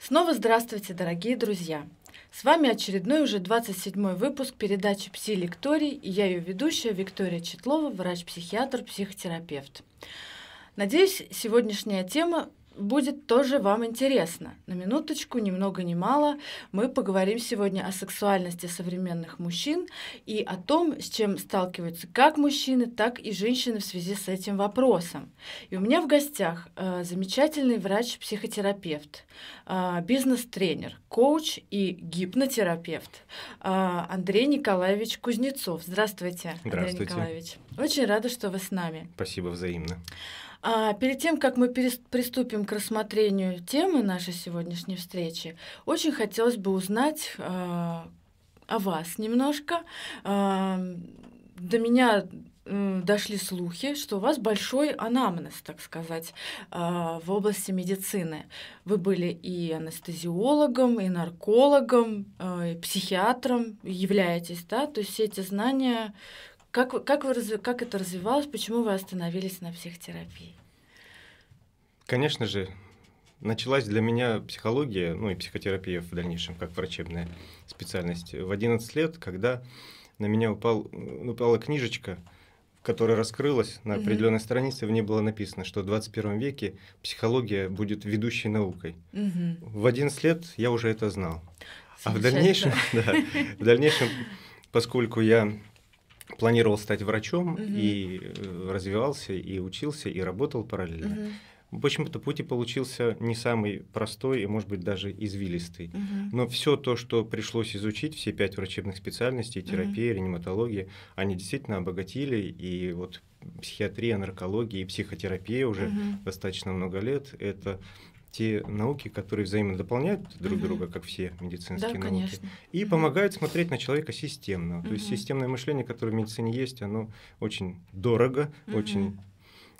Снова здравствуйте, дорогие друзья! С вами очередной уже 27 выпуск передачи «Пси-лекторий» и я ее ведущая Виктория Четлова, врач-психиатр, психотерапевт. Надеюсь, сегодняшняя тема будет тоже вам интересно. На минуточку, ни много ни мало, мы поговорим сегодня о сексуальности современных мужчин и о том, с чем сталкиваются как мужчины, так и женщины в связи с этим вопросом. И у меня в гостях э, замечательный врач-психотерапевт, э, бизнес-тренер, коуч и гипнотерапевт э, Андрей Николаевич Кузнецов. Здравствуйте, Здравствуйте, Андрей Николаевич. Очень рада, что вы с нами. Спасибо взаимно. А перед тем, как мы приступим к рассмотрению темы нашей сегодняшней встречи, очень хотелось бы узнать э, о вас немножко. Э, до меня э, дошли слухи, что у вас большой анамнез, так сказать, э, в области медицины. Вы были и анестезиологом, и наркологом, э, и психиатром являетесь, да? То есть все эти знания как, вы, как, вы, как это развивалось? Почему вы остановились на психотерапии? Конечно же, началась для меня психология, ну и психотерапия в дальнейшем, как врачебная специальность, в 11 лет, когда на меня упал, упала книжечка, которая раскрылась на определенной uh-huh. странице, в ней было написано, что в 21 веке психология будет ведущей наукой. Uh-huh. В 11 лет я уже это знал. А в дальнейшем, да, в дальнейшем, поскольку я планировал стать врачом угу. и э, развивался, и учился, и работал параллельно. Угу. В общем-то, путь и получился не самый простой и, может быть, даже извилистый. Угу. Но все то, что пришлось изучить, все пять врачебных специальностей, терапия, угу. реаниматология, они действительно обогатили. И вот психиатрия, наркология и психотерапия уже угу. достаточно много лет. Это те науки, которые взаимно дополняют друг друга, как все медицинские да, науки, конечно. и помогают смотреть на человека системно. То есть системное мышление, которое в медицине есть, оно очень дорого, очень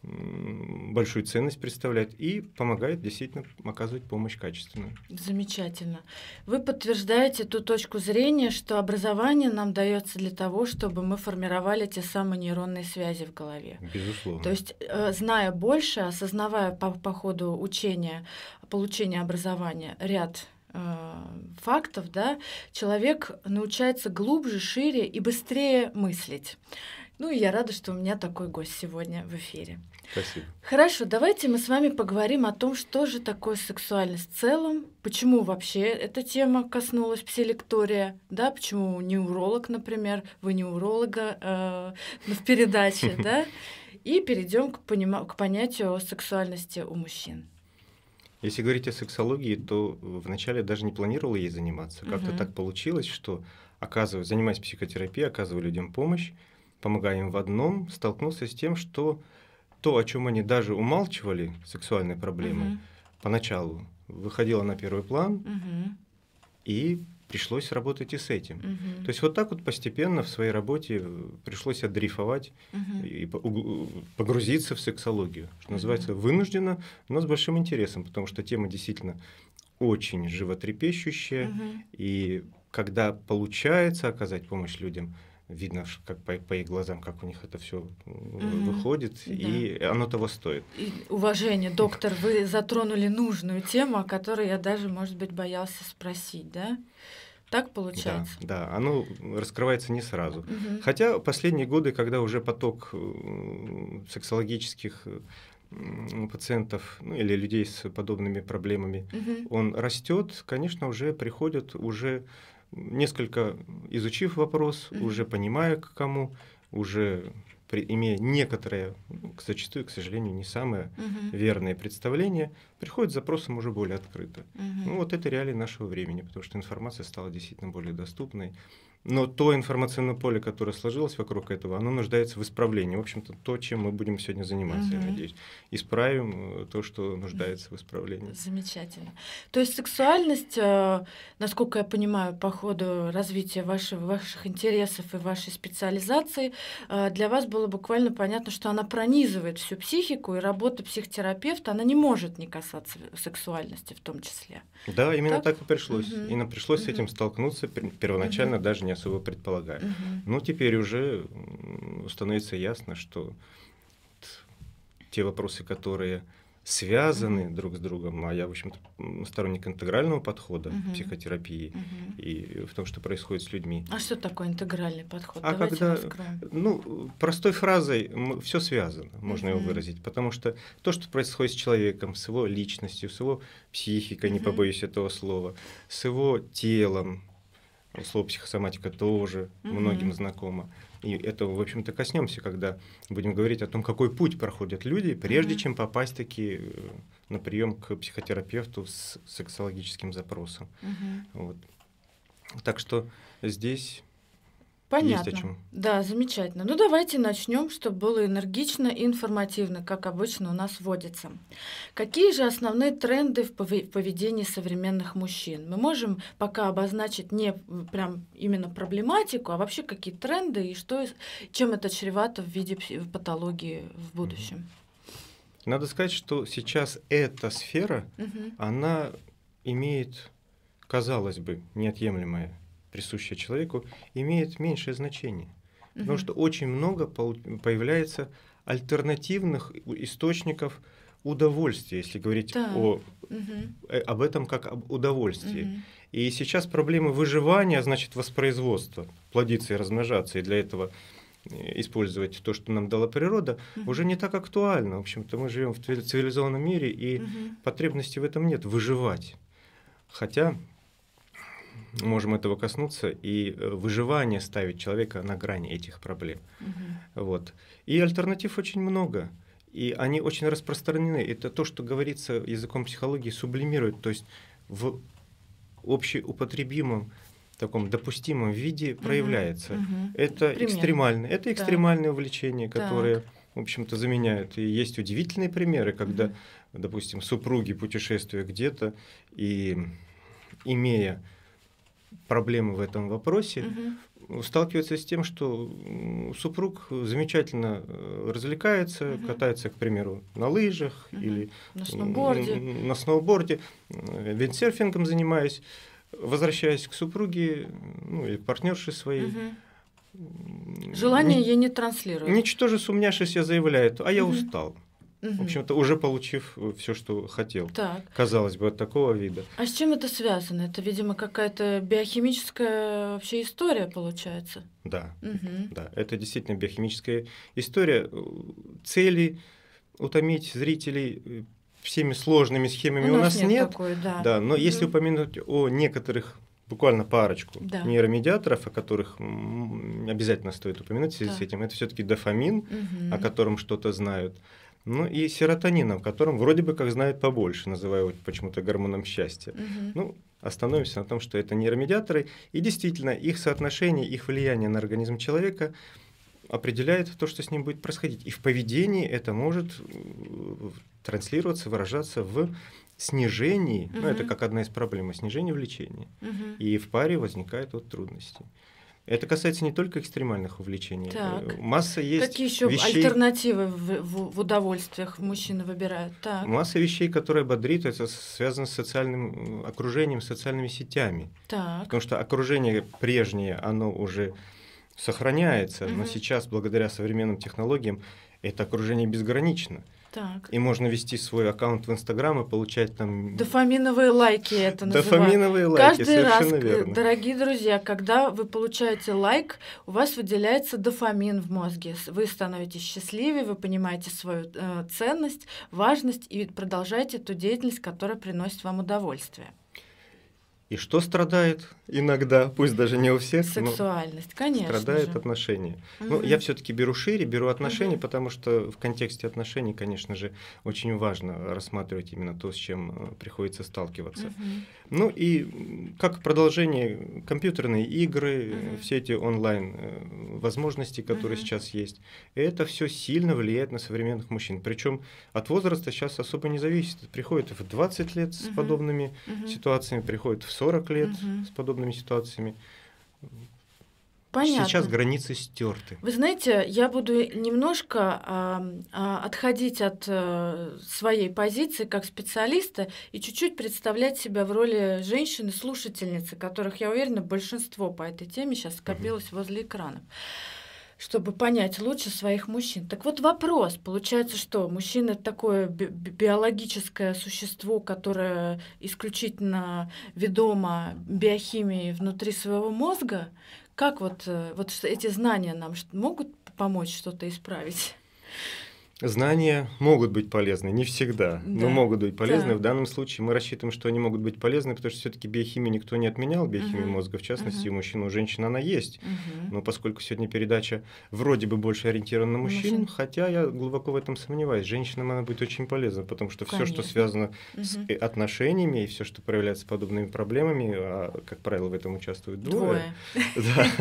большую ценность представляет и помогает действительно оказывать помощь качественную. Замечательно. Вы подтверждаете ту точку зрения, что образование нам дается для того, чтобы мы формировали те самые нейронные связи в голове. Безусловно. То есть, э, зная больше, осознавая по, по ходу учения, получения образования ряд э, фактов, да, человек научается глубже, шире и быстрее мыслить. Ну и я рада, что у меня такой гость сегодня в эфире. Спасибо. Хорошо, давайте мы с вами поговорим о том, что же такое сексуальность в целом, почему вообще эта тема коснулась пселектория, да, почему не уролог, например, вы не уролога э, в передаче, да, и перейдем к, понима- к понятию о сексуальности у мужчин. Если говорить о сексологии, то вначале даже не планировал ей заниматься. Как-то угу. так получилось, что оказывая, занимаясь психотерапией, оказывая людям помощь, помогая им в одном, столкнулся с тем, что то, о чем они даже умалчивали, сексуальные проблемы, угу. поначалу выходило на первый план, угу. и пришлось работать и с этим. Угу. То есть вот так вот постепенно в своей работе э, пришлось отдрифовать угу. и э, погрузиться в сексологию, что угу. называется вынужденно, но с большим интересом, потому что тема действительно очень животрепещущая, угу. и когда получается оказать помощь людям – видно, как по, по их глазам, как у них это все mm-hmm. Э, выходит, да. и оно того стоит. И, уважение, доктор, вы затронули нужную тему, о которой я даже, может быть, боялся спросить, да? Так получается? Да, да, оно раскрывается не сразу. Угу. Хотя последние годы, когда уже поток э, сексологических э, пациентов ну, или людей с подобными проблемами, угу. он растет, конечно, уже приходят уже несколько изучив вопрос, mm-hmm. уже понимая, к кому, уже при, имея некоторые, зачастую, к сожалению, не самое mm-hmm. верное представление, приходят с запросом уже более открыто. Угу. Ну, вот это реалии нашего времени, потому что информация стала действительно более доступной. Но то информационное поле, которое сложилось вокруг этого, оно нуждается в исправлении. В общем-то, то, чем мы будем сегодня заниматься, угу. я надеюсь. Исправим э, то, что нуждается в исправлении. Замечательно. То есть сексуальность, э, насколько я понимаю, по ходу развития ваших ваших интересов и вашей специализации, э, для вас было буквально понятно, что она пронизывает всю психику, и работа психотерапевта, она не может не касаться касаться сексуальности в том числе. Да, именно так, так и пришлось. Угу. Именно пришлось угу. с этим столкнуться, первоначально угу. даже не особо предполагая. Угу. Ну, Но теперь уже становится ясно, что те вопросы, которые связаны mm-hmm. друг с другом, а я, в общем-то, сторонник интегрального подхода mm-hmm. психотерапии mm-hmm. и в том, что происходит с людьми. А что такое интегральный подход? А Давайте когда, раскроем. ну, простой фразой все связано, можно mm-hmm. его выразить, потому что то, что происходит с человеком, с его личностью, с его психикой, mm-hmm. не побоюсь этого слова, с его телом, слово психосоматика тоже mm-hmm. многим знакомо и это в общем-то, коснемся, когда будем говорить о том, какой путь проходят люди, прежде mm-hmm. чем попасть таки э, на прием к психотерапевту с сексологическим запросом. Mm-hmm. Вот. Так что здесь Понятно. Есть о чем. Да, замечательно. Ну давайте начнем, чтобы было энергично и информативно, как обычно у нас водится. Какие же основные тренды в поведении современных мужчин? Мы можем пока обозначить не прям именно проблематику, а вообще какие тренды и что, чем это чревато в виде патологии в будущем. Надо сказать, что сейчас эта сфера, угу. она имеет, казалось бы, неотъемлемое присущая человеку, имеет меньшее значение. Угу. Потому что очень много появляется альтернативных источников удовольствия, если говорить да. о, угу. об этом как об удовольствии. Угу. И сейчас проблемы выживания, значит, воспроизводства, плодиться и размножаться, и для этого э, использовать то, что нам дала природа, угу. уже не так актуально. В общем-то, мы живем в цивилизованном мире, и угу. потребности в этом нет, выживать. Хотя можем этого коснуться, и э, выживание ставит человека на грани этих проблем. Угу. Вот. И альтернатив очень много. И они очень распространены. Это то, что говорится языком психологии, сублимирует. То есть в общеупотребимом таком допустимом виде проявляется. Угу. Это Пример. экстремальное. Это экстремальные да. увлечения, которые... Так в общем-то, заменяют. И есть удивительные примеры, когда, mm допустим, супруги путешествуют где-то и имея проблемы в этом вопросе, угу. сталкивается с тем, что супруг замечательно э, развлекается, угу. катается, к примеру, на лыжах угу. или на сноуборде, на сноуборде э, виндсерфингом занимаясь, возвращаясь к супруге ну, или к партнерше своей. Угу. Желание ей не транслирует. Ничтоже сумняшись, я заявляю, а я угу. устал угу. в общем-то, уже получив э, все, что хотел. Так. Казалось бы, от такого вида. А с чем это связано? Это, видимо, какая-то биохимическая вообще история получается. Да, угу. да, это действительно биохимическая история. Э, цели утомить зрителей э, всеми сложными схемами у, у нас нет. нет. Такой, да. да, но угу. если упомянуть о некоторых буквально парочку да. нейромедиаторов, о которых обязательно стоит упомянуть в связи да. с этим. Это все-таки дофамин, угу. о котором что-то знают ну и серотонином, которым вроде бы как знают побольше, называя его почему-то гормоном счастья. Угу. Ну, остановимся на том, что это нейромедиаторы, и действительно их соотношение, их влияние на организм человека определяет то, что с ним будет происходить. И в поведении это может э, транслироваться, выражаться в снижении, угу. ну это как одна из проблем, а снижение влечения. Угу. И в паре возникают вот трудности. Это касается не только экстремальных увлечений. Так. Э, масса есть Какие еще вещей... альтернативы в, в, в удовольствиях мужчины выбирают? Так. Масса вещей, которые бодрит, это связано с социальным окружением, социальными сетями. Так. Потому что окружение прежнее, оно уже сохраняется, угу. но сейчас, благодаря современным технологиям, это окружение безгранично. Угу. Так. И можно вести свой аккаунт в Инстаграм и получать там... Дофаминовые лайки это называют. Дофаминовые лайки, Каждый совершенно раз, верно. дорогие друзья, когда вы получаете лайк, у вас выделяется дофамин в мозге. Вы становитесь счастливее, вы понимаете свою э, ценность, важность и продолжаете ту деятельность, которая приносит вам удовольствие. И что страдает иногда, пусть даже не у всех, сексуальность, конечно. Страдает же. отношения. Угу. Ну, я все-таки беру шире, беру отношения, угу. потому что в контексте отношений, конечно же, очень важно рассматривать именно то, с чем э, приходится сталкиваться. Угу. Ну и как продолжение компьютерные игры, угу. все эти онлайн э, возможности, которые угу. сейчас есть, это все сильно влияет на современных мужчин. Причем от возраста сейчас особо не зависит. Приходит в 20 лет с угу. подобными угу. ситуациями, приходит в 40 лет угу. с подобными ситуациями. Понятно. Сейчас границы стерты. Вы знаете, я буду немножко а, а, отходить от а, своей позиции как специалиста и чуть-чуть представлять себя в роли женщины-слушательницы, которых, я уверена, большинство по этой теме сейчас скопилось угу. возле экранов чтобы понять лучше своих мужчин. Так вот вопрос, получается, что мужчина это такое би биологическое существо, которое исключительно ведомо биохимией внутри своего мозга. Как вот, э, вот эти знания нам могут помочь что-то исправить? Знания могут быть полезны, не всегда, да. но могут быть полезны. Да. В данном случае мы рассчитываем, что они могут быть полезны, потому что все-таки биохимию никто не отменял, биохимию uh-huh. мозга, в частности, uh-huh. у мужчин, у женщин она есть. Uh-huh. Но поскольку сегодня передача вроде бы больше ориентирована на мужчин, мужчин, хотя я глубоко в этом сомневаюсь, женщинам она будет очень полезна, потому что все, что связано uh-huh. с отношениями и все, что проявляется подобными проблемами, а, как правило, в этом участвуют двое.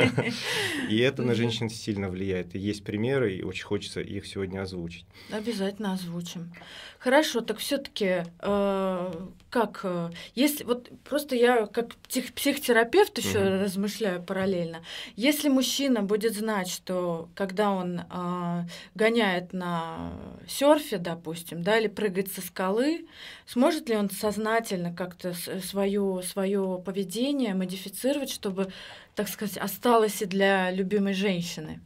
И это на женщин сильно влияет. И есть примеры, и очень хочется их сегодня озвучить. Обязательно озвучим. Хорошо, так все-таки э, как, э, если вот просто я как псих, психотерапевт еще mm-hmm. размышляю параллельно, если мужчина будет знать, что когда он э, гоняет на серфе, допустим, да, или прыгает со скалы, сможет ли он сознательно как-то свое свое поведение модифицировать, чтобы, так сказать, осталось и для любимой женщины?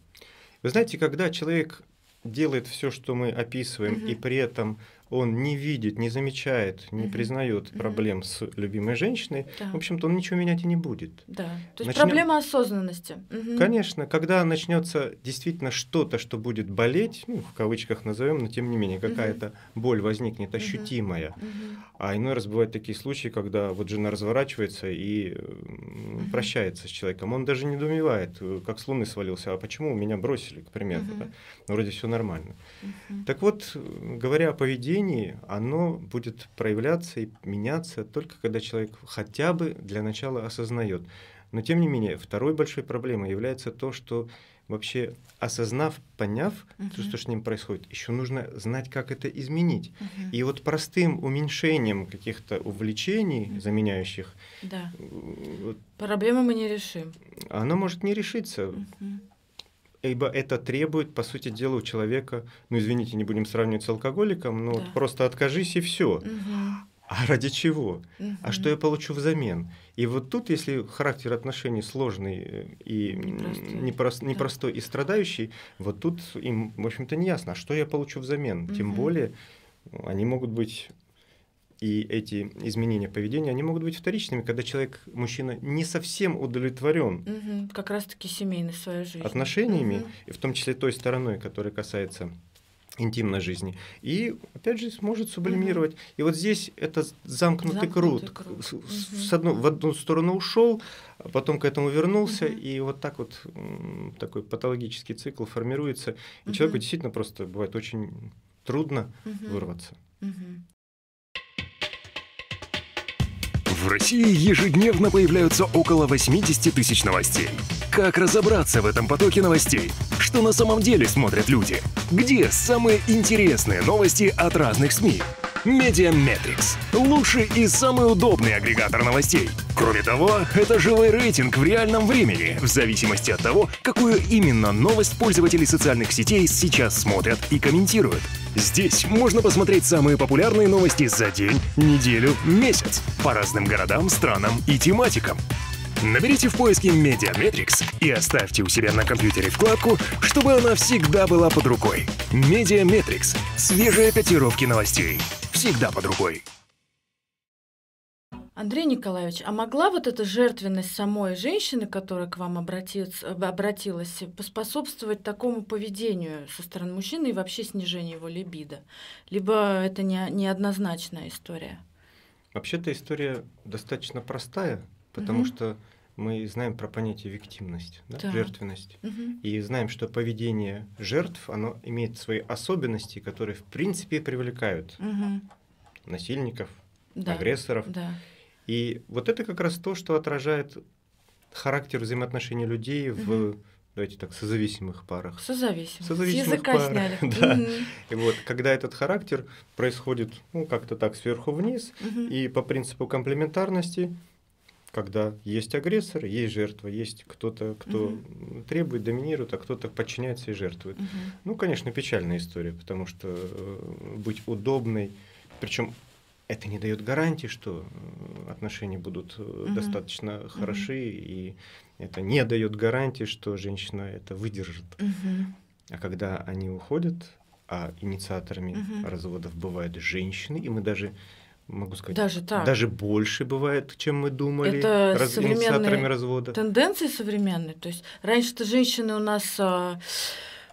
Вы знаете, когда человек делает все, что мы описываем, угу. и при этом он не видит, не замечает, не угу. признает угу. проблем с любимой женщиной, да. в общем-то он ничего менять и не будет. Да. То есть Начнем... проблема осознанности. Угу. Конечно, когда начнется действительно что-то, что будет болеть, ну, в кавычках назовем, но тем не менее какая-то угу. боль возникнет ощутимая. Угу. А иной раз бывают такие случаи, когда вот жена разворачивается и угу. прощается с человеком. Он даже не думает, э, как с луны свалился, а почему меня бросили, к примеру. Угу. Да? Ну, вроде все нормально. Угу. Так вот, э, говоря о поведении, поведении, оно будет проявляться и меняться только когда человек хотя бы для начала осознает. Но тем не менее, второй большой проблемой является то, что вообще осознав, поняв, uh-huh. то, что с ним происходит, еще нужно знать, как это изменить. Uh-huh. И вот простым уменьшением каких-то увлечений, uh-huh. заменяющих... Да. Э, вот, Проблему мы не решим. Она может не решиться. Uh-huh ибо это требует, по сути дела, у человека, ну извините, не будем сравнивать с алкоголиком, но да. вот просто откажись и все. Угу. А ради чего? Угу. А что я получу взамен? И вот тут, если характер отношений сложный э, и непростой, непростой да. и страдающий, вот тут им, в общем-то, не ясно, а что я получу взамен. Угу. Тем более ну, они могут быть и эти изменения поведения, они могут быть вторичными, когда человек, мужчина, не совсем удовлетворен. Угу, как раз-таки семейной своей жизнью. Отношениями, угу. и в том числе той стороной, которая касается интимной жизни. И, опять же, сможет сублимировать. Угу. И вот здесь это замкнутый, замкнутый круг. круг. С, угу. с одну, в одну сторону ушел, а потом к этому вернулся, угу. и вот так вот такой патологический цикл формируется. И угу. человеку действительно просто бывает очень трудно угу. вырваться. Угу. В России ежедневно появляются около 80 тысяч новостей. Как разобраться в этом потоке новостей? Что на самом деле смотрят люди? Где самые интересные новости от разных СМИ? Медиаметрикс – лучший и самый удобный агрегатор новостей. Кроме того, это живой рейтинг в реальном времени, в зависимости от того, какую именно новость пользователи социальных сетей сейчас смотрят и комментируют. Здесь можно посмотреть самые популярные новости за день, неделю, месяц по разным городам, странам и тематикам. Наберите в поиске Медиаметрикс и оставьте у себя на компьютере вкладку, чтобы она всегда была под рукой. Медиаметрикс. Свежие котировки новостей. Всегда под рукой. Андрей Николаевич, а могла вот эта жертвенность самой женщины, которая к вам э, обратилась, поспособствовать такому поведению со стороны мужчины и вообще снижению его либидо? Либо это не, неоднозначная история? Вообще-то история достаточно простая, потому угу. что мы знаем про понятие виктимность, да, да. жертвенность, угу. и знаем, что поведение жертв, оно имеет свои особенности, которые в принципе привлекают угу. насильников, да. агрессоров. Да. И вот это как раз то, что отражает характер взаимоотношений людей угу. в давайте так, созависимых парах. Созависимых. Созависимых С языка парах. сняли. да. Mm-hmm. И вот, когда этот характер происходит, ну, как-то так сверху вниз, mm-hmm. и по принципу комплементарности когда есть агрессор, есть жертва, есть кто-то, кто угу. требует, доминирует, а кто-то подчиняется и жертвует. Угу. Ну, конечно, печальная история, потому что э, быть удобной, причем это не дает гарантии, что э, отношения будут угу. достаточно хороши, угу. и это не дает гарантии, что женщина это выдержит. Угу. А когда они уходят, а инициаторами угу. разводов бывают женщины, и мы даже могу сказать. Даже так. Даже больше бывает, чем мы думали. Это раз, современные инициаторами развода. Тенденции современные. То есть раньше-то женщины у нас а,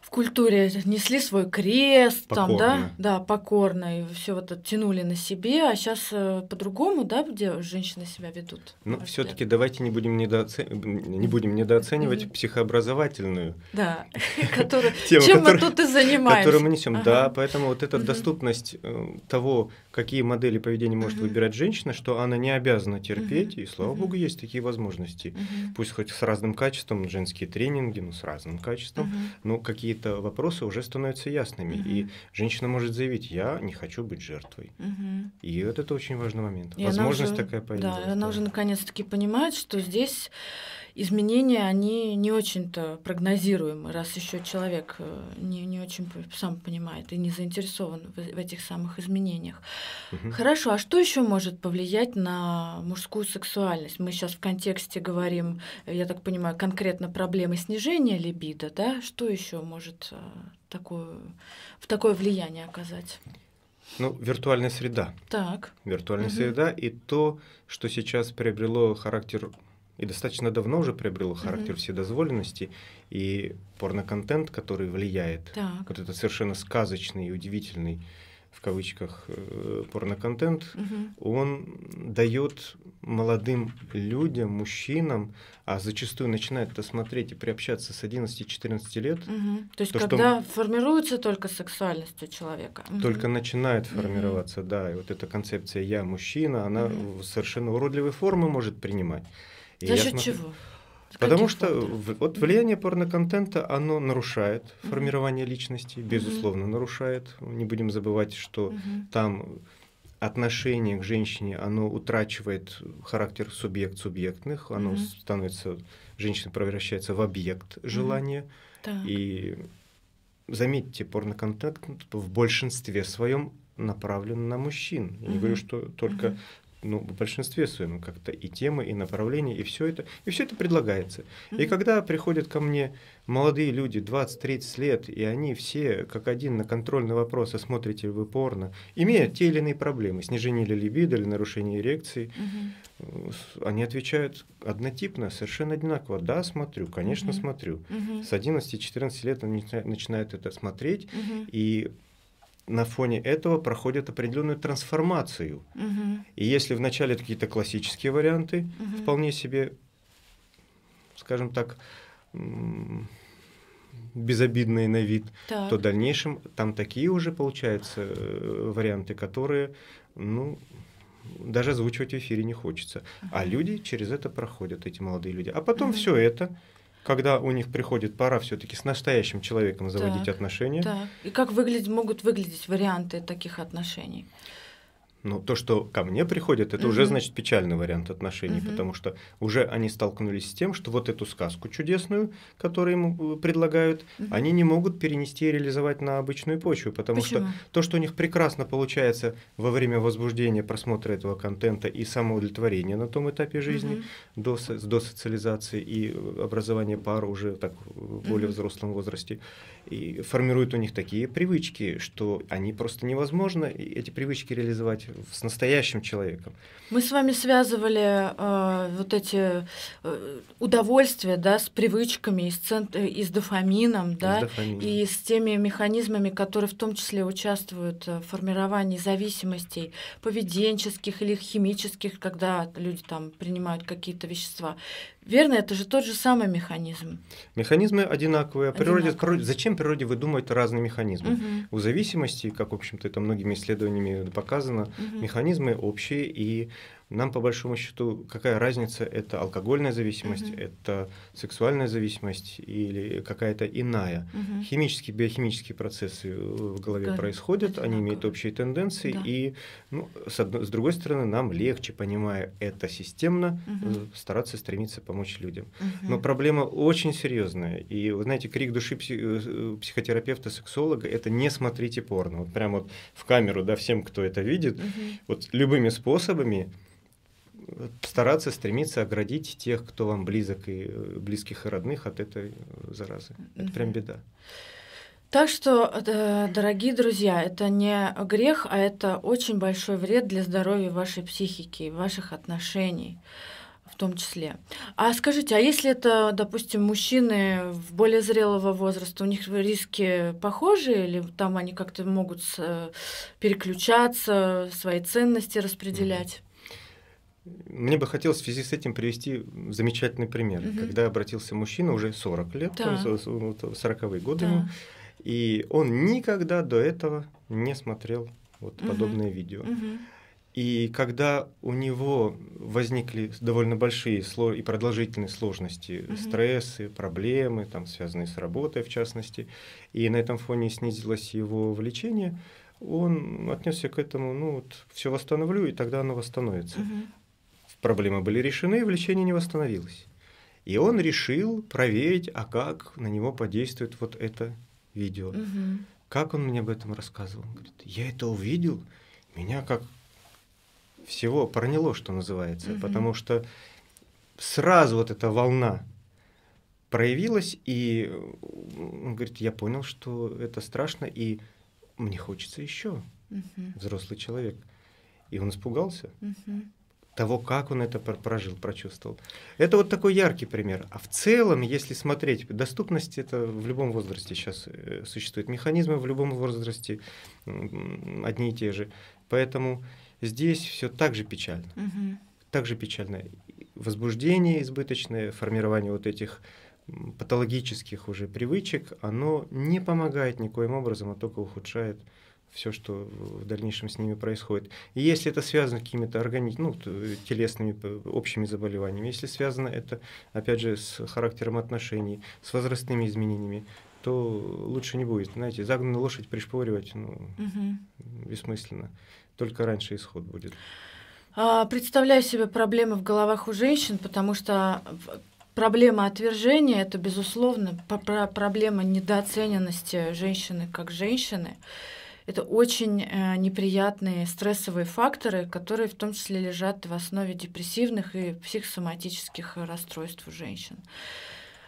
в культуре несли свой крест, покорно. там, да, да, покорно, и все вот оттянули на себе, а сейчас э, по-другому, да, где женщины себя ведут. Ну, все-таки давайте не будем, недооцен... не будем недооценивать mm-hmm. психообразовательную да. Который, тему, чем мы тут и занимаемся. Которую мы несем. Ага. Да, поэтому вот эта mm-hmm. доступность э, того, какие модели поведения может mm-hmm. выбирать женщина, что она не обязана терпеть, mm-hmm. и слава богу, есть такие возможности. Пусть хоть с разным качеством, женские тренинги, но ну, с разным качеством, но какие какие-то вопросы уже становятся ясными. Угу. И женщина может заявить, я не хочу быть жертвой. Угу. И вот это очень важный момент. И Возможность уже, такая появилась. Да, она да. уже наконец-таки понимает, что здесь изменения, они не очень-то прогнозируемы, раз еще человек э, не, не очень сам понимает и не заинтересован в, в этих самых изменениях. Угу. Хорошо, а что еще может повлиять на мужскую сексуальность? Мы сейчас в контексте говорим, я так понимаю, конкретно проблемы снижения либидо, да? Что еще может э, такое, в такое влияние оказать? Ну, виртуальная среда. Так. Виртуальная угу. среда и то, что сейчас приобрело характер и достаточно давно уже приобрело характер mm-hmm. вседозволенности и порноконтент, который влияет. Так. Вот это совершенно сказочный и удивительный в кавычках э, порноконтент, угу. он дает молодым людям, мужчинам, а зачастую начинает это смотреть и приобщаться с 11-14 лет. Угу. То есть, то, когда что... формируется только сексуальность у человека. Только начинает формироваться, угу. да. И вот эта концепция я мужчина, она угу. совершенно уродливые формы может принимать. И За счет смотрю... чего? Потому что вот влияние порноконтента, оно нарушает формирование личности, безусловно, нарушает. Не будем забывать, что там отношение к женщине, оно утрачивает характер субъект-субъектных, оно становится, женщина превращается в объект желания. Mm-hmm. И заметьте, порноконтент в большинстве своем направлен на мужчин. Я не говорю, что только ну, в большинстве своем как-то и темы, и направления, и все это, и все это предлагается. И когда приходят ко мне молодые люди 20-30 лет, и они все как один на контрольный вопрос, а смотрите ли вы порно, имея те или иные проблемы, снижение или либидо, или нарушение эрекции, mm они отвечают однотипно, совершенно одинаково. Да, смотрю, конечно, mm смотрю. mm С 11-14 лет они начинают это смотреть, mm и на фоне этого проходят определенную трансформацию. Угу. И если вначале какие-то классические варианты, угу. вполне себе, скажем так, безобидные на вид, так. то в дальнейшем там такие уже получаются э, варианты, которые, ну, даже озвучивать в эфире не хочется. uh А люди через это проходят, эти молодые люди. А потом uh все это когда у них приходит пора все-таки с настоящим человеком заводить так, отношения. Да. И как выглядеть, могут выглядеть варианты таких отношений? ну то, что ко мне приходят, это угу. уже, значит, печальный вариант отношений, угу. потому что уже они столкнулись с тем, что вот эту сказку чудесную, которую им э, предлагают, угу. они не могут перенести и реализовать на обычную почву, потому Почему? что то, что у них прекрасно получается во время возбуждения просмотра этого контента и самоудовлетворения на том этапе жизни, угу. до, до социализации и э, образования пар уже так в более угу. взрослом возрасте, и формируют у них такие привычки, что они просто невозможно эти привычки реализовать с настоящим человеком. Мы с вами связывали э, вот эти э, удовольствия да, с привычками, и с, цент... Э, и с дофамином, да, с дофамином. и с теми механизмами, которые в том числе участвуют в формировании зависимостей поведенческих или химических, когда люди там принимают какие-то вещества. Верно, это же тот же самый механизм. Механизмы одинаковые. Природе, природе, зачем природе выдумывать разные механизмы? Угу. У зависимости, как, в общем-то, это многими исследованиями показано, угу. механизмы общие и нам, по большому счету, какая разница, это алкогольная зависимость, угу. это сексуальная зависимость или какая-то иная. Угу. Химические, биохимические процессы э, в голове да, происходят, одинаково. они имеют общие тенденции, да. и, ну, с, одной, с другой стороны, нам легче, понимая это системно, угу. стараться стремиться помочь людям. Угу. Но проблема очень серьезная, и, вы знаете, крик души пси- э, психотерапевта-сексолога – это не смотрите порно, вот прямо вот в камеру, да, всем, кто это видит, угу. вот любыми способами стараться, стремиться оградить тех, кто вам близок, и э, близких и родных от этой заразы. Это прям беда. Так что, э, дорогие друзья, это не грех, а это очень большой вред для здоровья вашей психики, ваших отношений в том числе. А скажите, а если это, допустим, мужчины в более зрелого возраста, у них риски похожи или там они как-то могут э, переключаться, свои ценности распределять? Мне бы хотелось в связи с этим привести замечательный пример. Угу. Когда обратился мужчина, уже 40 лет, да. 40-е годы да. ему, и он никогда до этого не смотрел вот угу. подобные видео. Угу. И когда у него возникли довольно большие и продолжительные сложности, угу. стрессы, проблемы, там, связанные с работой в частности, и на этом фоне снизилось его влечение, он отнесся к этому, ну вот, все восстановлю, и тогда оно восстановится. Угу проблемы были решены, и влечение не восстановилось. И он решил проверить, а как на него подействует вот это видео. Угу. Как он мне об этом рассказывал? Он говорит, я это увидел, меня как всего проняло, что называется, угу. потому что сразу вот эта волна проявилась, и э, он говорит, я понял, что это страшно, и мне хочется еще. Угу. Взрослый человек. И он испугался. Угу того, как он это прожил, прочувствовал. Это вот такой яркий пример. А в целом, если смотреть, доступность это в любом возрасте сейчас э, существует. Механизмы в любом возрасте одни и те же. Поэтому здесь все так же печально. Угу. Так же печально. Возбуждение избыточное, формирование вот этих патологических уже привычек, оно не помогает никоим образом, а только ухудшает все, что в дальнейшем с ними происходит. И если это связано с какими-то органи... ну, телесными общими заболеваниями, если связано это, опять же, с характером отношений, с возрастными изменениями, то лучше не будет. Знаете, загнанную лошадь пришпоривать ну, угу. бессмысленно. Только раньше исход будет. А, представляю себе проблемы в головах у женщин, потому что проблема отвержения это, безусловно, проблема недооцененности женщины как женщины. Это очень э, неприятные стрессовые факторы, которые в том числе лежат в основе депрессивных и психосоматических расстройств у женщин.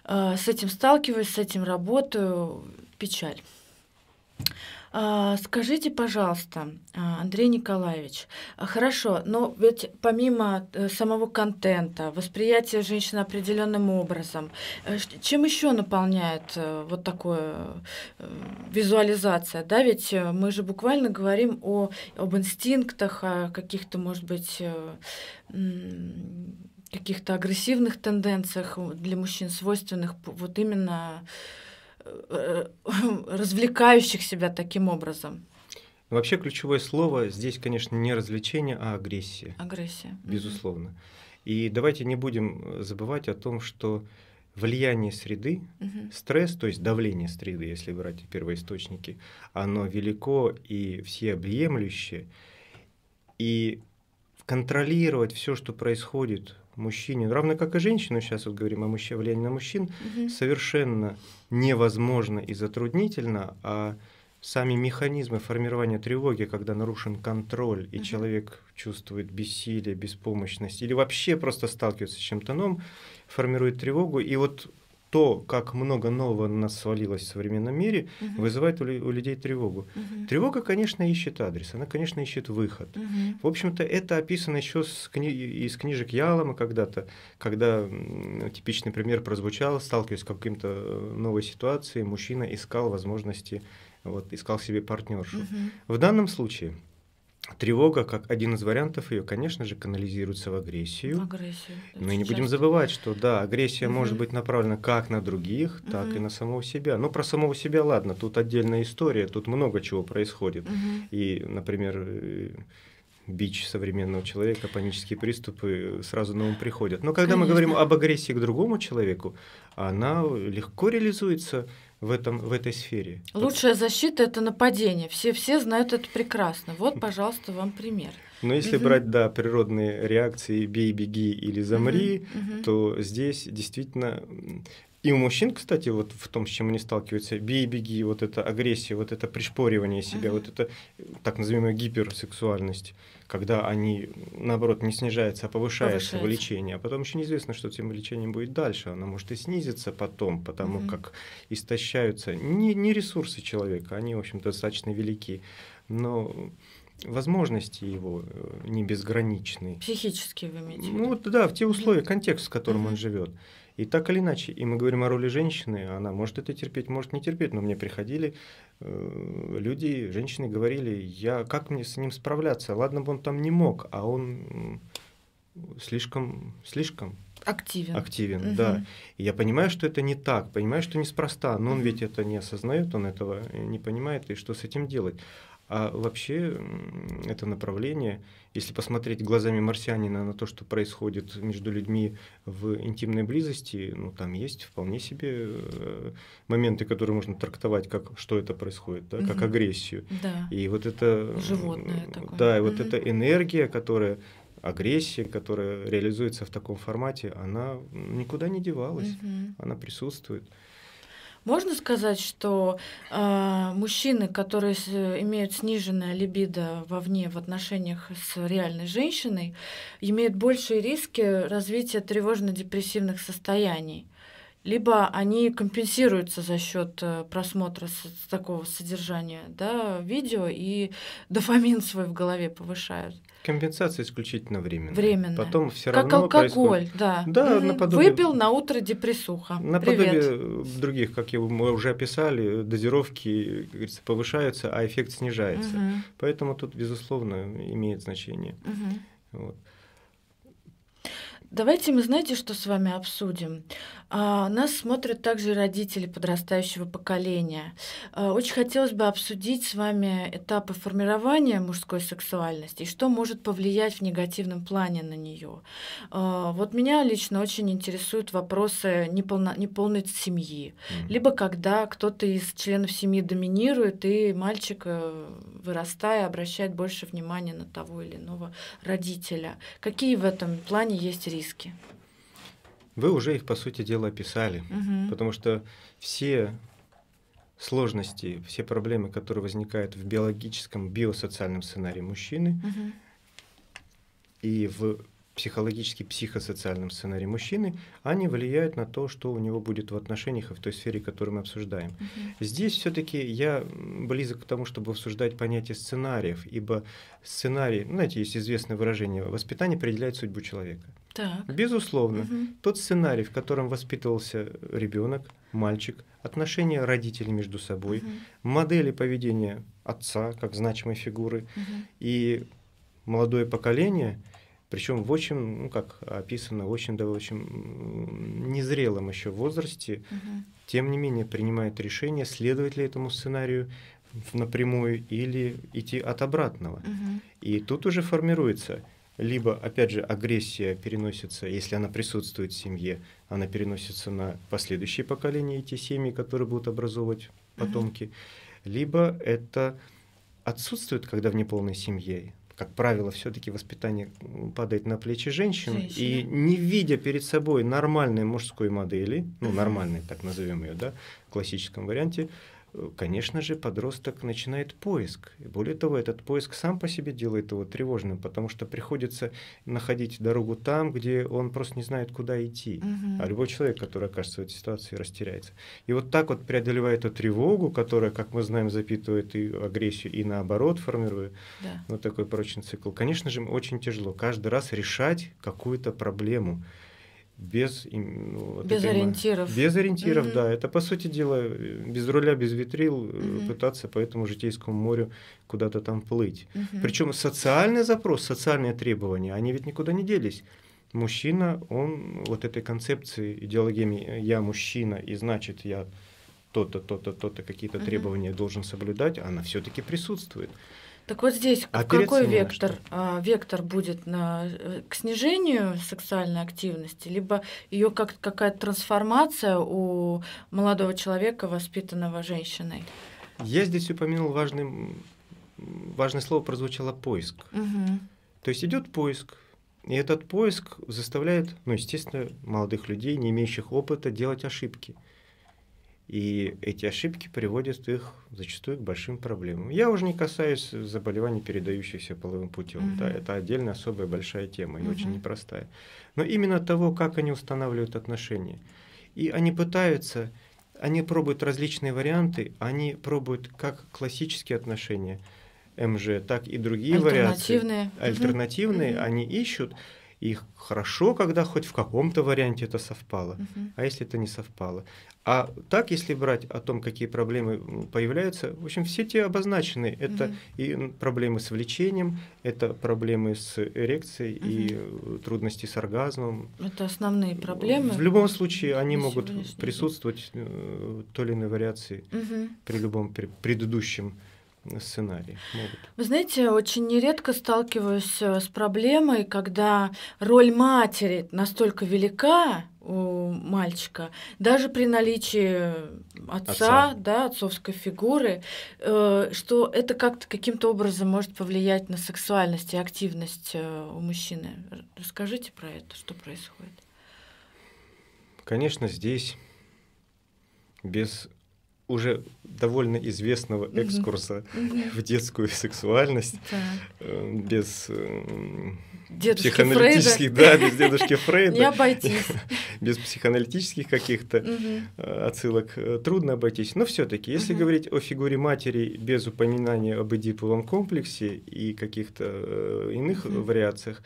Э, с этим сталкиваюсь, с этим работаю. Печаль. А, скажите, пожалуйста, а, Андрей Николаевич, а, хорошо, но ведь помимо э, самого контента, восприятие женщины определенным образом, э, чем еще наполняет э, вот такое визуализация? Да, ведь мы же буквально говорим о, об инстинктах, о каких-то, может быть, каких-то агрессивных тенденциях для мужчин, свойственных вот именно Э, э, развлекающих себя таким образом. Вообще ключевое слово здесь, конечно, не развлечение, а агрессия. Агрессия. Безусловно. Угу. И давайте не будем э, забывать о том, что влияние среды, угу. стресс, то есть давление среды, если брать первоисточники, оно велико и всеобъемлющее. И контролировать все, что происходит мужчине, ну, равно как и женщину, сейчас вот говорим о мужчине, влиянии на мужчин, угу. совершенно невозможно и затруднительно, а сами механизмы формирования тревоги, когда нарушен контроль, и угу. человек чувствует бессилие, беспомощность, или вообще просто сталкивается с чем-то новым, формирует тревогу. И вот то, как много нового на нас свалилось в современном мире, угу. вызывает у, у людей тревогу. Угу. Тревога, конечно, ищет адрес, она, конечно, ищет выход. Угу. В общем-то, это описано еще кни... из книжек Ялома когда-то, когда типичный пример прозвучал, сталкиваясь с каким-то э, новой ситуацией, мужчина искал возможности, вот, искал себе партнершу. Угу. В данном случае – Тревога, как один из вариантов ее, конечно же, канализируется в агрессию. Агрессию. Мы не будем забывать, что да, агрессия угу. может быть направлена как на других, так угу. и на самого себя. Но ну, про самого себя, ладно, тут отдельная история, тут много чего происходит. Угу. И, например, э, бич современного человека, панические приступы э, сразу на ум приходят. Но когда Конечно. мы говорим об агрессии к другому человеку, она легко реализуется в, этом, в этой сфере. Лучшая защита – это нападение. Все, все знают это прекрасно. Вот, хм. пожалуйста, вам пример. Но если угу. брать, да, природные реакции «бей, беги» или «замри», угу, то здесь действительно и у мужчин, кстати, вот в том, с чем они сталкиваются, бей, беги, вот эта агрессия, вот это пришпоривание себя, uh-huh. вот это э, так называемая гиперсексуальность, когда они, наоборот, не снижаются, а повышается, повышается. влечение, а потом еще неизвестно, что тем влечением будет дальше, оно может и снизиться потом, потому uh-huh. как истощаются не, не ресурсы человека, они, в общем-то, достаточно велики, но возможности его э, не безграничны. Психически вы имеете? Ну вот да, в те условия, контекст, в котором uh-huh. он живет. И так или иначе, и мы говорим о роли женщины, она может это терпеть, может не терпеть, но мне приходили э, люди, женщины говорили, я, как мне с ним справляться, ладно бы он там не мог, а он слишком, слишком активен. Активен, угу. да. И я понимаю, что это не так, понимаю, что неспроста, но он угу. ведь это не осознает, он этого э, не понимает, и что с этим делать. А вообще это направление, если посмотреть глазами марсианина на то, что происходит между людьми в интимной близости, ну там есть вполне себе э, моменты, которые можно трактовать как что это происходит, да, угу. как агрессию. Да. И вот это животное такое. Да, и вот угу. эта энергия, которая агрессия, которая реализуется в таком формате, она никуда не девалась, угу. она присутствует. Можно сказать, что э, мужчины, которые с, имеют сниженное либидо вовне в отношениях с реальной женщиной, имеют большие риски развития тревожно-депрессивных состояний либо они компенсируются за счет э, просмотра такого содержания да, видео и дофамин свой в голове повышают. Компенсация исключительно временная. Временная. Потом все как равно Как алкоголь, происходит... да. Да, угу. наподобие... Выпил на утро депрессуха. Наподобие Привет. других, как мы уже описали, дозировки, как говорится, повышаются, а эффект снижается. Угу. Поэтому тут, безусловно, имеет значение. Угу. Вот. Давайте мы, знаете, что с вами обсудим? А, нас смотрят также родители подрастающего поколения. А, очень хотелось бы обсудить с вами этапы формирования мужской сексуальности и что может повлиять в негативном плане на нее. А, вот меня лично очень интересуют вопросы неполно, неполной семьи, либо когда кто-то из членов семьи доминирует, и мальчик, э, вырастая, обращает больше внимания на того или иного родителя. Какие в этом плане есть риски? Вы уже их, по сути дела, описали, угу. потому что все сложности, все проблемы, которые возникают в биологическом, биосоциальном сценарии мужчины угу. и в психологически психосоциальном сценарии мужчины, они влияют на то, что у него будет в отношениях и в той сфере, которую мы обсуждаем. Угу. Здесь все-таки я близок к тому, чтобы обсуждать понятие сценариев, ибо сценарий, ну, знаете, есть известное выражение, воспитание определяет судьбу человека. Так. Безусловно, угу. тот сценарий, в котором воспитывался ребенок, мальчик, отношения родителей между собой, угу. модели поведения отца как значимой фигуры угу. и молодое поколение, причем в очень, ну как описано, в очень да в очень незрелом еще возрасте, угу. тем не менее принимает решение следовать ли этому сценарию напрямую или идти от обратного. Угу. И тут уже формируется либо, опять же, агрессия переносится, если она присутствует в семье, она переносится на последующие поколения и те семьи, которые будут образовывать потомки, угу. либо это отсутствует, когда в неполной семье, как правило, все-таки воспитание падает на плечи женщин, Женщина. и не видя перед собой нормальной мужской модели, ну, нормальной, так назовем ее, да, в классическом варианте, конечно же, подросток начинает поиск. И более того, этот поиск сам по себе делает его тревожным, потому что приходится находить дорогу там, где он просто не знает, куда идти. Угу. А любой человек, который окажется в этой ситуации, растеряется. И вот так вот, преодолевая эту тревогу, которая, как мы знаем, запитывает и агрессию, и наоборот формирует да. вот такой прочный цикл, конечно же, очень тяжело каждый раз решать какую-то проблему без, ну, без этой, ориентиров. Без ориентиров, угу. да. Это, по сути дела, без руля, без витрил угу. пытаться по этому житейскому морю куда-то там плыть. Угу. Причем социальный запрос, социальные требования, они ведь никуда не делись. Мужчина, он вот этой концепции идеологии «я мужчина» и значит «я то-то, то-то, то-то, какие-то угу. требования должен соблюдать», она все-таки присутствует. Так вот здесь Опереться а какой вектор? А, вектор будет на, э, к снижению сексуальной активности, либо ее как какая трансформация у молодого человека, воспитанного женщиной? Я здесь упомянул важный, важное слово прозвучало поиск. Угу. То есть идет поиск, и этот поиск заставляет, ну, естественно, молодых людей, не имеющих опыта, делать ошибки. И эти ошибки приводят их зачастую к большим проблемам. Я уже не касаюсь заболеваний, передающихся половым путем. Mm-hmm. Да, это отдельная особая большая тема и mm-hmm. очень непростая. Но именно того, как они устанавливают отношения. И они пытаются, они пробуют различные варианты, они пробуют как классические отношения МЖ, так и другие альтернативные. вариации. Альтернативные. Альтернативные mm-hmm. они ищут. И хорошо, когда хоть в каком-то варианте это совпало, угу. а если это не совпало. А так, если брать о том, какие проблемы появляются, в общем, все те обозначены. Это угу. и проблемы с влечением, это проблемы с эрекцией угу. и трудности с оргазмом. Это основные проблемы. В любом случае, они могут присутствовать э, той или иной вариации угу. при любом при предыдущем сценарии могут. Вы знаете, очень нередко сталкиваюсь э, с проблемой, когда роль матери настолько велика у мальчика, даже при наличии отца, отца. да, отцовской фигуры, э, что это как-то каким-то образом может повлиять на сексуальность и активность э, у мужчины. Расскажите про это, что происходит. Конечно, здесь без уже довольно известного экскурса в детскую сексуальность эм, без эм, психоаналитических, да, без дедушки Фрейда. Без психоаналитических каких-то э, отсылок э, трудно обойтись. Но все-таки, если говорить о фигуре матери без упоминания об эдиповом комплексе и каких-то э, иных вариациях,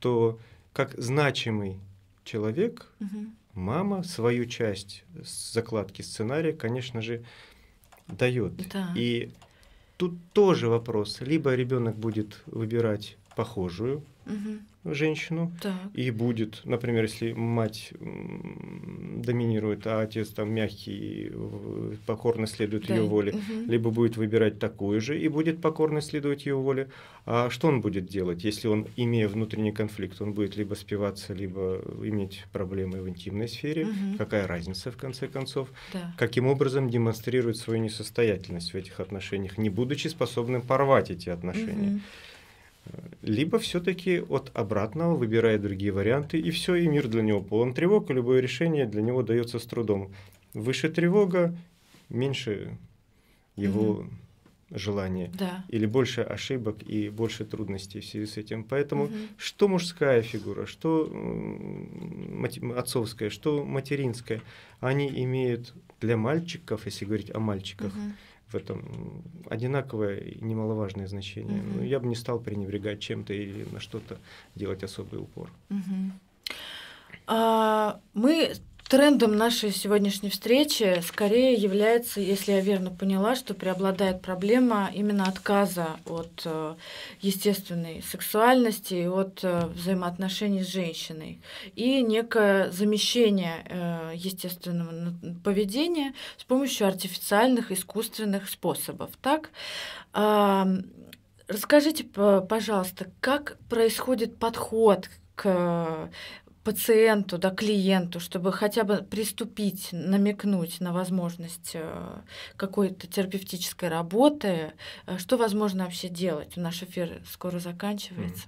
то как значимый человек, мама свою часть закладки сценария, конечно же, дает. Да. И тут тоже вопрос. Либо ребенок будет выбирать похожую угу. женщину. Так. И будет, например, если мать доминирует, а отец там мягкий, покорно следует да. ее воле, угу. либо будет выбирать такую же и будет покорно следовать ее воле. А что он будет делать, если он, имея внутренний конфликт, он будет либо спиваться, либо иметь проблемы в интимной сфере? Угу. Какая разница, в конце концов? Да. Каким образом демонстрирует свою несостоятельность в этих отношениях, не будучи способным порвать эти отношения? Угу либо все-таки от обратного выбирает другие варианты, и все, и мир для него полон тревог, и любое решение для него дается с трудом. Выше тревога, меньше его mm-hmm. желания. Да. Или больше ошибок и больше трудностей в связи с этим. Поэтому mm-hmm. что мужская фигура, что отцовская, что материнская, они имеют для мальчиков, если говорить о мальчиках, mm-hmm в этом одинаковое и немаловажное значение. Угу. Ну, Но я бы не стал пренебрегать чем-то или на что-то делать особый упор. Угу. Мы Трендом нашей сегодняшней встречи скорее является, если я верно поняла, что преобладает проблема именно отказа от э, естественной сексуальности и от э, взаимоотношений с женщиной. И некое замещение э, естественного поведения с помощью артифициальных искусственных способов. Так, Расскажите, пожалуйста, как происходит подход к пациенту, да, клиенту, чтобы хотя бы приступить, намекнуть на возможность э, какой-то терапевтической работы, э, что возможно вообще делать? Наш эфир скоро заканчивается.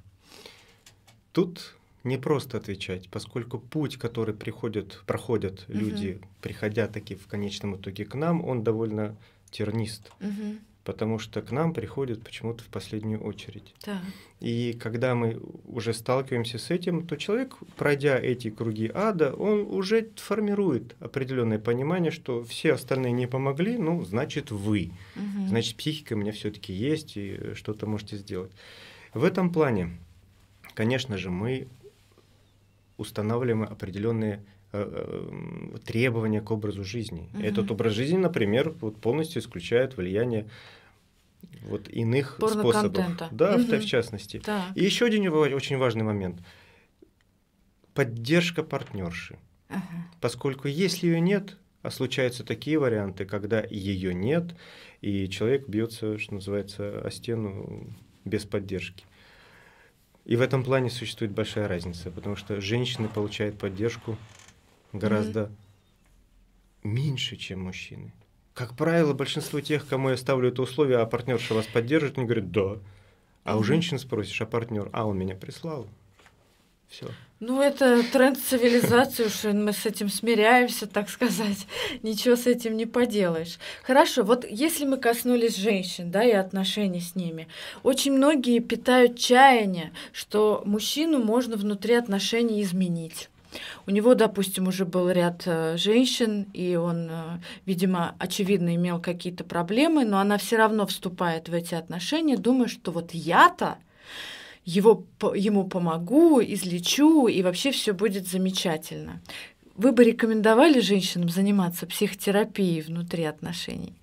Тут не просто отвечать, поскольку путь, который приходят, проходят угу. люди, приходя таки в конечном итоге к нам, он довольно тернист. Угу потому что к нам приходят почему-то в последнюю очередь. Да. И когда мы уже сталкиваемся с этим, то человек, пройдя эти круги ада, он уже формирует определенное понимание, что все остальные не помогли, ну, значит, вы. Угу. Значит, психика у меня все-таки есть, и что-то можете сделать. В этом плане, конечно же, мы устанавливаем определенные Э, э, требования к образу жизни. Угу. Этот образ жизни, например, вот полностью исключает влияние вот иных способов. Да, угу. в, частности. Да. И еще один очень важный момент. Поддержка партнерши. Угу. Поскольку если ее нет, а случаются такие варианты, когда ее нет, и человек бьется, что называется, о стену без поддержки. И в этом плане существует большая разница, потому что женщины получают поддержку гораздо mm-hmm. меньше, чем мужчины. Как правило, большинство тех, кому я ставлю это условие, а партнерша вас поддержит, они говорят «да». А у женщин спросишь, а партнер, а он меня прислал. Все. Ну, это тренд цивилизации, уж э, мы с этим смиряемся, так сказать. Ничего с этим не поделаешь. Хорошо, вот если мы коснулись женщин, да, и отношений с ними, очень многие питают чаяние, что мужчину можно внутри отношений изменить у него, допустим, уже был ряд э, женщин, и он, э, видимо, очевидно имел какие-то проблемы, но она все равно вступает в эти отношения, думая, что вот я-то его, ему помогу, излечу, и вообще все будет замечательно. Вы бы рекомендовали женщинам заниматься психотерапией внутри отношений?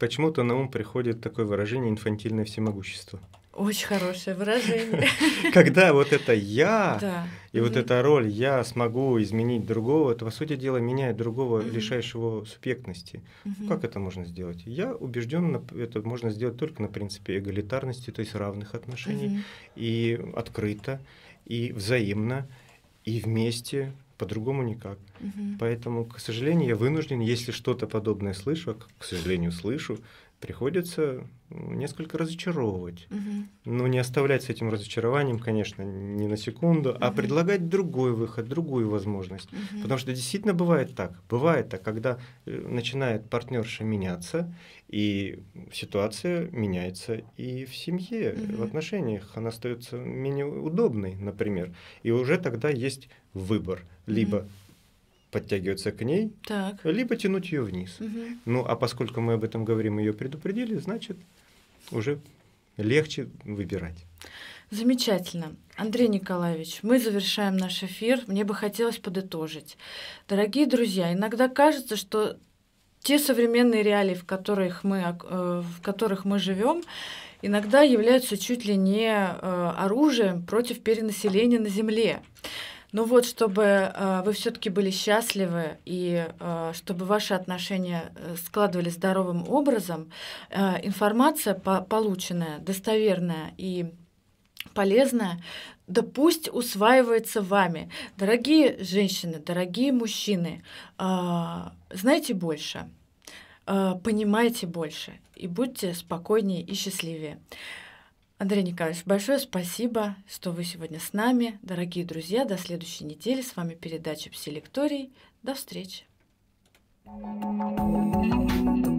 Почему-то на ум приходит такое выражение «инфантильное всемогущество». Очень хорошее выражение. Когда вот это я и вот эта роль я смогу изменить другого, то, по сути дела, меняет другого, угу. лишаешь его субъектности. Как это можно сделать? Я убежден, это можно сделать только на принципе эгалитарности, то есть равных отношений, и открыто, и взаимно, и вместе, по-другому никак. Поэтому, к сожалению, я вынужден, если что-то подобное слышу, а, к сожалению, слышу, приходится несколько разочаровывать. Угу. Ну, Но не оставлять с этим разочарованием, конечно, ни на секунду, угу. а предлагать другой выход, другую возможность. Угу. Потому что действительно бывает так. Бывает так, когда э, начинает партнерша меняться, и ситуация меняется и в семье, угу. в отношениях. Она остается менее удобной, например. И уже тогда есть выбор. Либо угу подтягиваться к ней, так. либо тянуть ее вниз. Угу. Ну, а поскольку мы об этом говорим, ее предупредили, значит, уже легче выбирать. Замечательно. Андрей Николаевич, мы завершаем наш эфир. Мне бы хотелось подытожить. Дорогие друзья, иногда кажется, что те современные реалии, в которых мы, э, в которых мы живем, иногда являются чуть ли не э, оружием против перенаселения на Земле. Ну вот, чтобы э, вы все-таки были счастливы и э, чтобы ваши отношения э, складывались здоровым образом, э, информация по полученная, достоверная и полезная, да пусть усваивается вами. Дорогие женщины, дорогие мужчины, э, знайте больше, э, понимайте больше и будьте спокойнее и счастливее. Андрей Николаевич, большое спасибо, что вы сегодня с нами. Дорогие друзья, до следующей недели. С вами передача «Пселекторий». До встречи. thank you